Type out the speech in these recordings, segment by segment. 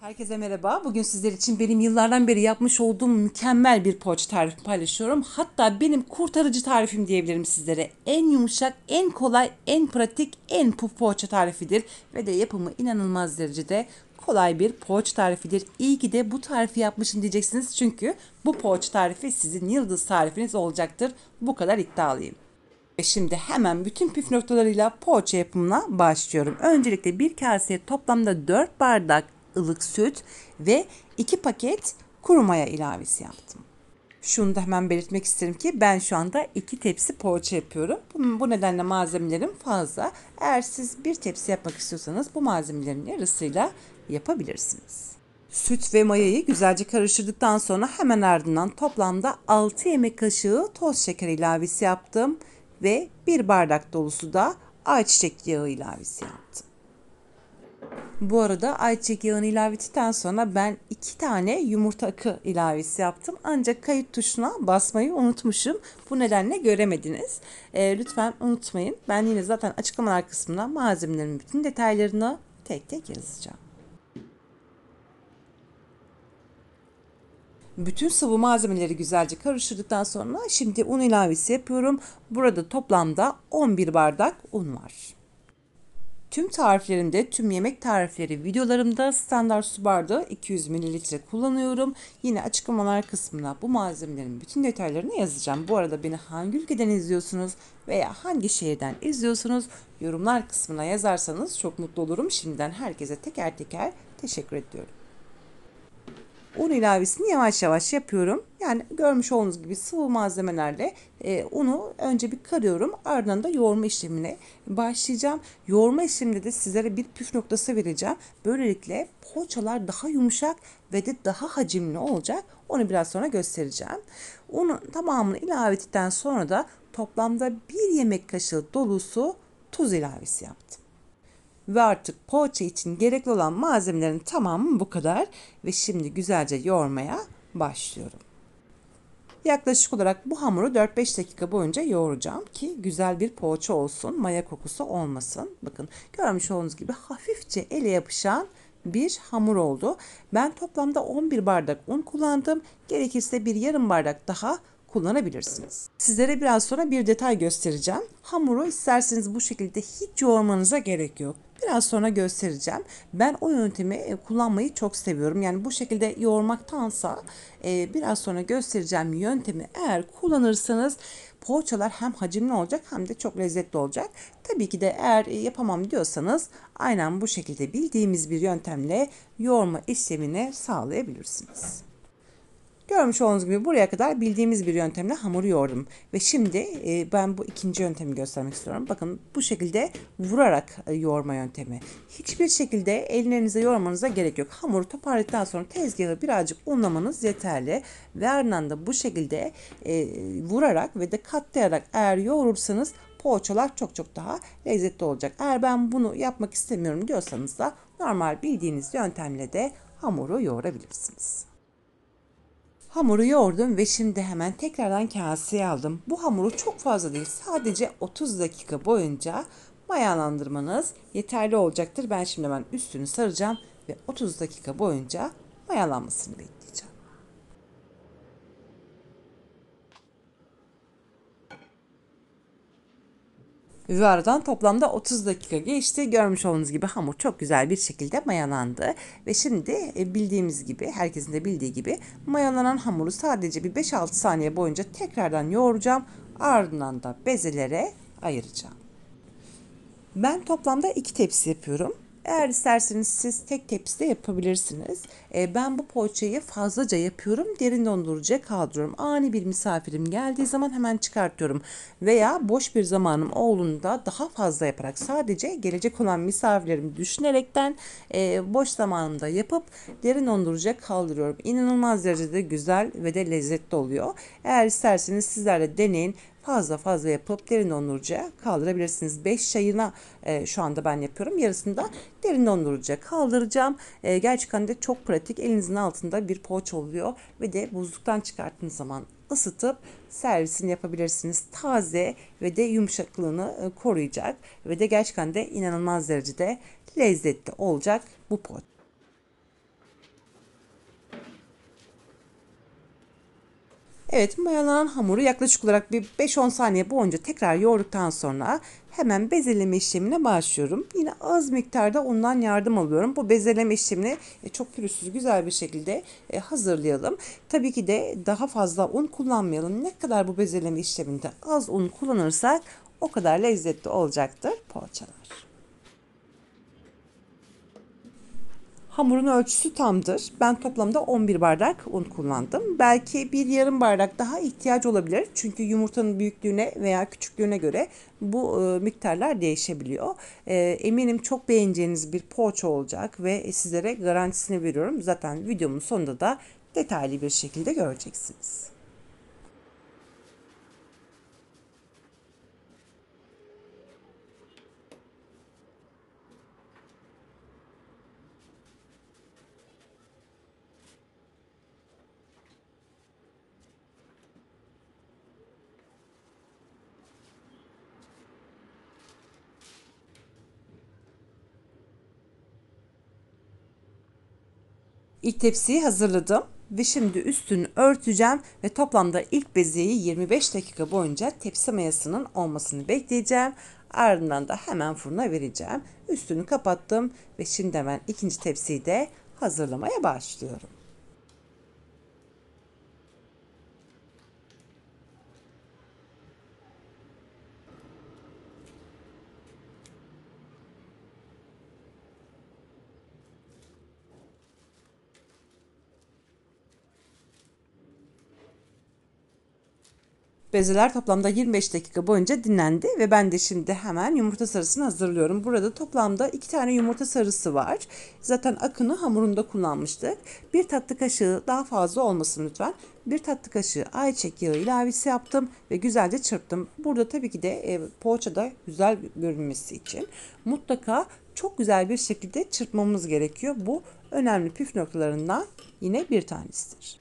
Herkese merhaba. Bugün sizler için benim yıllardan beri yapmış olduğum mükemmel bir poğaça tarifi paylaşıyorum. Hatta benim kurtarıcı tarifim diyebilirim sizlere. En yumuşak, en kolay, en pratik, en puf poğaça tarifidir. Ve de yapımı inanılmaz derecede kolay bir poğaç tarifidir. İyi ki de bu tarifi yapmışım diyeceksiniz. Çünkü bu poğaç tarifi sizin yıldız tarifiniz olacaktır. Bu kadar iddialıyım. Ve şimdi hemen bütün püf noktalarıyla poğaça yapımına başlıyorum. Öncelikle bir kaseye toplamda 4 bardak ılık süt ve 2 paket kuru maya ilavesi yaptım. Şunu da hemen belirtmek isterim ki ben şu anda iki tepsi poğaça yapıyorum. Bu nedenle malzemelerim fazla. Eğer siz bir tepsi yapmak istiyorsanız bu malzemelerin yarısıyla yapabilirsiniz. Süt ve mayayı güzelce karıştırdıktan sonra hemen ardından toplamda 6 yemek kaşığı toz şeker ilavesi yaptım ve bir bardak dolusu da ayçiçek yağı ilavesi yaptım. Bu arada ayçiçek yağını ilave ettikten sonra ben iki tane yumurta akı ilavesi yaptım. Ancak kayıt tuşuna basmayı unutmuşum. Bu nedenle göremediniz. E, lütfen unutmayın. Ben yine zaten açıklamalar kısmına malzemelerin bütün detaylarını tek tek yazacağım. Bütün sıvı malzemeleri güzelce karıştırdıktan sonra şimdi un ilavesi yapıyorum. Burada toplamda 11 bardak un var. Tüm tariflerimde, tüm yemek tarifleri videolarımda standart su bardağı 200 ml kullanıyorum. Yine açıklamalar kısmına bu malzemelerin bütün detaylarını yazacağım. Bu arada beni hangi ülkeden izliyorsunuz veya hangi şehirden izliyorsunuz yorumlar kısmına yazarsanız çok mutlu olurum. Şimdiden herkese teker teker teşekkür ediyorum. Un ilavesini yavaş yavaş yapıyorum. Yani görmüş olduğunuz gibi sıvı malzemelerle e, unu önce bir karıyorum. Ardından da yoğurma işlemine başlayacağım. Yoğurma işleminde de sizlere bir püf noktası vereceğim. Böylelikle poğaçalar daha yumuşak ve de daha hacimli olacak. Onu biraz sonra göstereceğim. Unun tamamını ilave ettikten sonra da toplamda bir yemek kaşığı dolusu tuz ilavesi yaptım. Ve artık poğaça için gerekli olan malzemelerin tamamı bu kadar. Ve şimdi güzelce yoğurmaya başlıyorum. Yaklaşık olarak bu hamuru 4-5 dakika boyunca yoğuracağım ki güzel bir poğaça olsun, maya kokusu olmasın. Bakın görmüş olduğunuz gibi hafifçe ele yapışan bir hamur oldu. Ben toplamda 11 bardak un kullandım. Gerekirse bir yarım bardak daha kullanabilirsiniz. Sizlere biraz sonra bir detay göstereceğim. Hamuru isterseniz bu şekilde hiç yoğurmanıza gerek yok. Biraz sonra göstereceğim. Ben o yöntemi e, kullanmayı çok seviyorum. Yani bu şekilde yoğurmaktansa e, biraz sonra göstereceğim yöntemi eğer kullanırsanız poğaçalar hem hacimli olacak hem de çok lezzetli olacak. Tabii ki de eğer e, yapamam diyorsanız aynen bu şekilde bildiğimiz bir yöntemle yoğurma işlemini sağlayabilirsiniz. Görmüş olduğunuz gibi buraya kadar bildiğimiz bir yöntemle hamuru yoğurdum. Ve şimdi e, ben bu ikinci yöntemi göstermek istiyorum. Bakın bu şekilde vurarak e, yoğurma yöntemi. Hiçbir şekilde ellerinize yoğurmanıza gerek yok. Hamuru toparladıktan sonra tezgahı birazcık unlamanız yeterli. Ve ardından da bu şekilde e, vurarak ve de katlayarak eğer yoğurursanız poğaçalar çok çok daha lezzetli olacak. Eğer ben bunu yapmak istemiyorum diyorsanız da normal bildiğiniz yöntemle de hamuru yoğurabilirsiniz. Hamuru yoğurdum ve şimdi hemen tekrardan kaseye aldım. Bu hamuru çok fazla değil sadece 30 dakika boyunca mayalandırmanız yeterli olacaktır. Ben şimdi hemen üstünü saracağım ve 30 dakika boyunca mayalanmasını bekleyeceğim. ve aradan toplamda 30 dakika geçti. Görmüş olduğunuz gibi hamur çok güzel bir şekilde mayalandı. Ve şimdi e, bildiğimiz gibi, herkesin de bildiği gibi mayalanan hamuru sadece bir 5-6 saniye boyunca tekrardan yoğuracağım. Ardından da bezelere ayıracağım. Ben toplamda iki tepsi yapıyorum. Eğer isterseniz siz tek tepside yapabilirsiniz. E, ben bu poğaçayı fazlaca yapıyorum. Derin dondurucuya kaldırıyorum. Ani bir misafirim geldiği zaman hemen çıkartıyorum. Veya boş bir zamanım olduğunda daha fazla yaparak sadece gelecek olan misafirlerimi düşünerekten e, boş zamanımda yapıp derin dondurucuya kaldırıyorum. İnanılmaz derecede güzel ve de lezzetli oluyor. Eğer isterseniz sizler de deneyin fazla fazla yapıp derin dondurucuya kaldırabilirsiniz. 5 çayına e, şu anda ben yapıyorum. Yarısını da derin dondurucuya kaldıracağım. E, gerçekten de çok pratik. Elinizin altında bir poğaç oluyor ve de buzluktan çıkarttığınız zaman ısıtıp servisini yapabilirsiniz. Taze ve de yumuşaklığını e, koruyacak ve de gerçekten de inanılmaz derecede lezzetli olacak bu poğaç. Evet mayalanan hamuru yaklaşık olarak bir 5-10 saniye boyunca tekrar yoğurduktan sonra hemen bezeleme işlemine başlıyorum. Yine az miktarda ondan yardım alıyorum. Bu bezeleme işlemini e, çok pürüzsüz güzel bir şekilde e, hazırlayalım. Tabii ki de daha fazla un kullanmayalım. Ne kadar bu bezeleme işleminde az un kullanırsak o kadar lezzetli olacaktır poğaçalar. Hamurun ölçüsü tamdır. Ben toplamda 11 bardak un kullandım. Belki bir yarım bardak daha ihtiyaç olabilir. Çünkü yumurtanın büyüklüğüne veya küçüklüğüne göre bu e, miktarlar değişebiliyor. E, eminim çok beğeneceğiniz bir poğaça olacak ve sizlere garantisini veriyorum. Zaten videomun sonunda da detaylı bir şekilde göreceksiniz. İlk tepsiyi hazırladım ve şimdi üstünü örteceğim ve toplamda ilk bezeyi 25 dakika boyunca tepsi mayasının olmasını bekleyeceğim. Ardından da hemen fırına vereceğim. Üstünü kapattım ve şimdi hemen ikinci tepsiyi de hazırlamaya başlıyorum. Bezeler toplamda 25 dakika boyunca dinlendi ve ben de şimdi hemen yumurta sarısını hazırlıyorum. Burada toplamda 2 tane yumurta sarısı var. Zaten akını hamurunda kullanmıştık. Bir tatlı kaşığı daha fazla olmasın lütfen. Bir tatlı kaşığı ayçiçek yağı ilavesi yaptım ve güzelce çırptım. Burada tabii ki de e, poğaçada güzel görünmesi için mutlaka çok güzel bir şekilde çırpmamız gerekiyor. Bu önemli püf noktalarından yine bir tanesidir.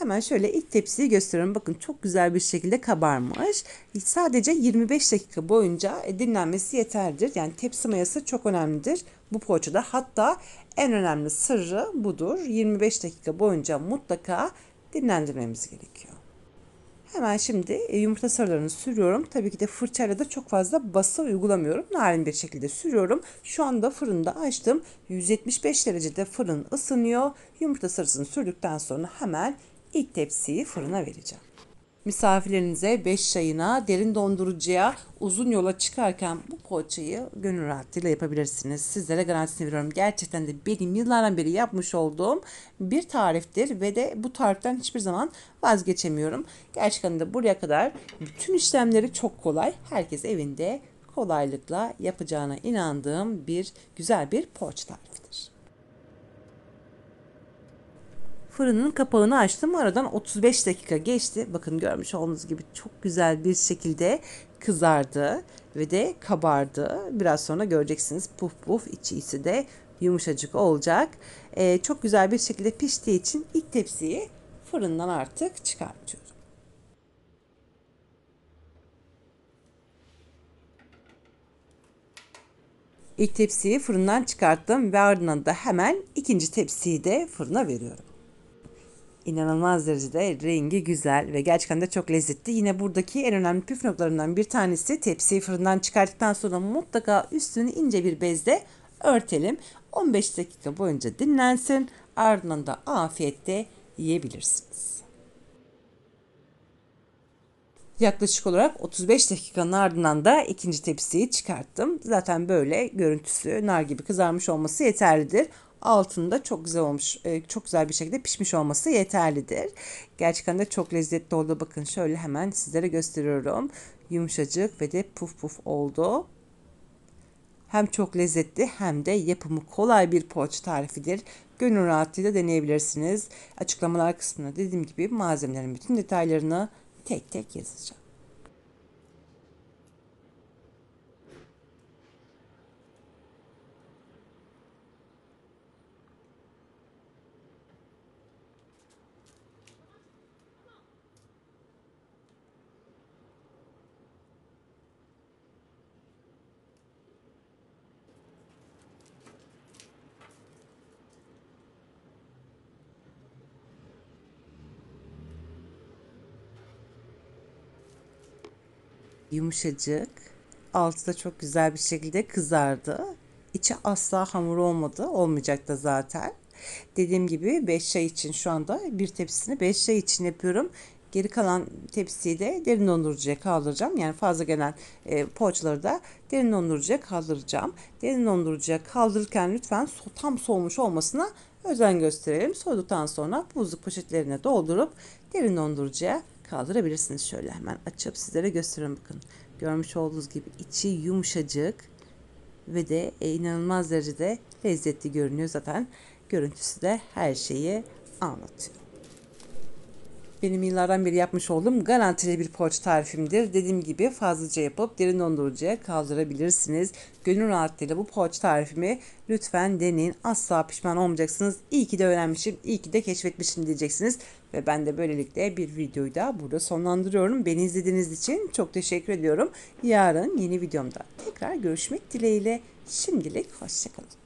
Hemen şöyle ilk tepsiyi gösteriyorum. Bakın çok güzel bir şekilde kabarmış. Sadece 25 dakika boyunca e, dinlenmesi yeterlidir. Yani tepsi mayası çok önemlidir bu poğaçada. Hatta en önemli sırrı budur. 25 dakika boyunca mutlaka dinlendirmemiz gerekiyor. Hemen şimdi e, yumurta sarılarını sürüyorum. Tabii ki de fırçayla da çok fazla bası uygulamıyorum. Narin bir şekilde sürüyorum. Şu anda fırında açtım. 175 derecede fırın ısınıyor. Yumurta sarısını sürdükten sonra hemen İlk tepsiyi fırına vereceğim. Misafirlerinize, 5 çayına, derin dondurucuya, uzun yola çıkarken bu poğaçayı gönül rahatlığıyla yapabilirsiniz. Sizlere garantisini veriyorum. Gerçekten de benim yıllardan beri yapmış olduğum bir tariftir ve de bu tariften hiçbir zaman vazgeçemiyorum. Gerçekten de buraya kadar bütün işlemleri çok kolay. Herkes evinde kolaylıkla yapacağına inandığım bir güzel bir poğaç tarifi. fırının kapağını açtım. Aradan 35 dakika geçti. Bakın görmüş olduğunuz gibi çok güzel bir şekilde kızardı ve de kabardı. Biraz sonra göreceksiniz puf puf içisi de yumuşacık olacak. Ee, çok güzel bir şekilde piştiği için ilk tepsiyi fırından artık çıkartıyorum. İlk tepsiyi fırından çıkarttım ve ardından da hemen ikinci tepsiyi de fırına veriyorum inanılmaz derecede rengi güzel ve gerçekten de çok lezzetli. Yine buradaki en önemli püf noktalarından bir tanesi tepsiyi fırından çıkarttıktan sonra mutlaka üstünü ince bir bezle örtelim. 15 dakika boyunca dinlensin. Ardından da afiyette yiyebilirsiniz. Yaklaşık olarak 35 dakikanın ardından da ikinci tepsiyi çıkarttım. Zaten böyle görüntüsü nar gibi kızarmış olması yeterlidir altında çok güzel olmuş, e, çok güzel bir şekilde pişmiş olması yeterlidir. Gerçekten de çok lezzetli oldu. Bakın şöyle hemen sizlere gösteriyorum. Yumuşacık ve de puf puf oldu. Hem çok lezzetli hem de yapımı kolay bir poğaça tarifidir. Gönül rahatlığıyla deneyebilirsiniz. Açıklamalar kısmına dediğim gibi malzemelerin bütün detaylarını tek tek yazacağım. yumuşacık. Altı da çok güzel bir şekilde kızardı. İçi asla hamur olmadı. Olmayacak da zaten. Dediğim gibi 5 çay için şu anda bir tepsisini 5 çay için yapıyorum. Geri kalan tepsiyi de derin dondurucuya kaldıracağım. Yani fazla gelen e, poğaçaları da derin dondurucuya kaldıracağım. Derin dondurucuya kaldırırken lütfen tam soğumuş olmasına özen gösterelim. Soğuduktan sonra buzluk poşetlerine doldurup derin dondurucuya kaldırabilirsiniz şöyle hemen açıp sizlere göstereyim bakın. Görmüş olduğunuz gibi içi yumuşacık ve de e, inanılmaz derecede lezzetli görünüyor zaten. Görüntüsü de her şeyi anlatıyor. Benim yıllardan beri yapmış olduğum garantili bir poğaç tarifimdir. Dediğim gibi fazlaca yapıp derin dondurucuya kaldırabilirsiniz. Gönül rahatlığıyla bu poğaç tarifimi lütfen deneyin. Asla pişman olmayacaksınız. İyi ki de öğrenmişim, iyi ki de keşfetmişim diyeceksiniz. Ve ben de böylelikle bir videoyu da burada sonlandırıyorum. Beni izlediğiniz için çok teşekkür ediyorum. Yarın yeni videomda tekrar görüşmek dileğiyle. Şimdilik hoşçakalın.